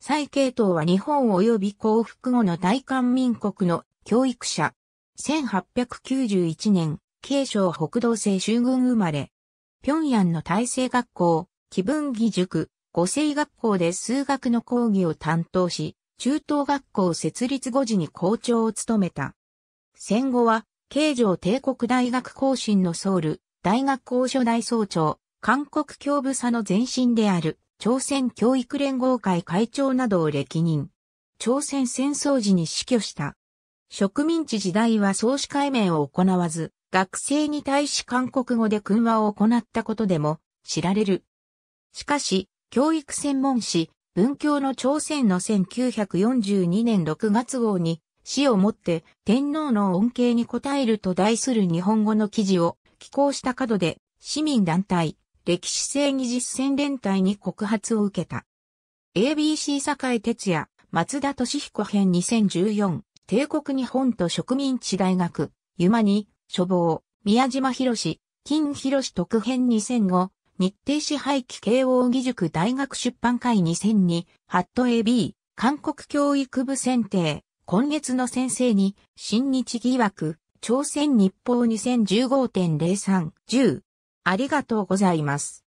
蔡系統は日本及び降伏後の大韓民国の教育者。1891年、慶尚北道西州軍生まれ。平壌の大成学校、気分義塾、五星学校で数学の講義を担当し、中等学校設立後時に校長を務めた。戦後は、慶城帝国大学行進のソウル、大学校初代総長、韓国教部佐の前身である。朝鮮教育連合会会長などを歴任。朝鮮戦争時に死去した。植民地時代は創始会面を行わず、学生に対し韓国語で訓話を行ったことでも知られる。しかし、教育専門誌、文教の朝鮮の1942年6月号に死をもって天皇の恩恵に応えると題する日本語の記事を寄稿した角で市民団体、歴史正義実践連帯に告発を受けた。ABC 堺哲也、松田俊彦編2014、帝国日本と植民地大学、ゆまに、処方、宮島博士、金博士特編2005、日程支配機慶応義塾大学出版会2002、ハット AB、韓国教育部選定、今月の先生に、新日疑惑、朝鮮日報2015.03、10、ありがとうございます。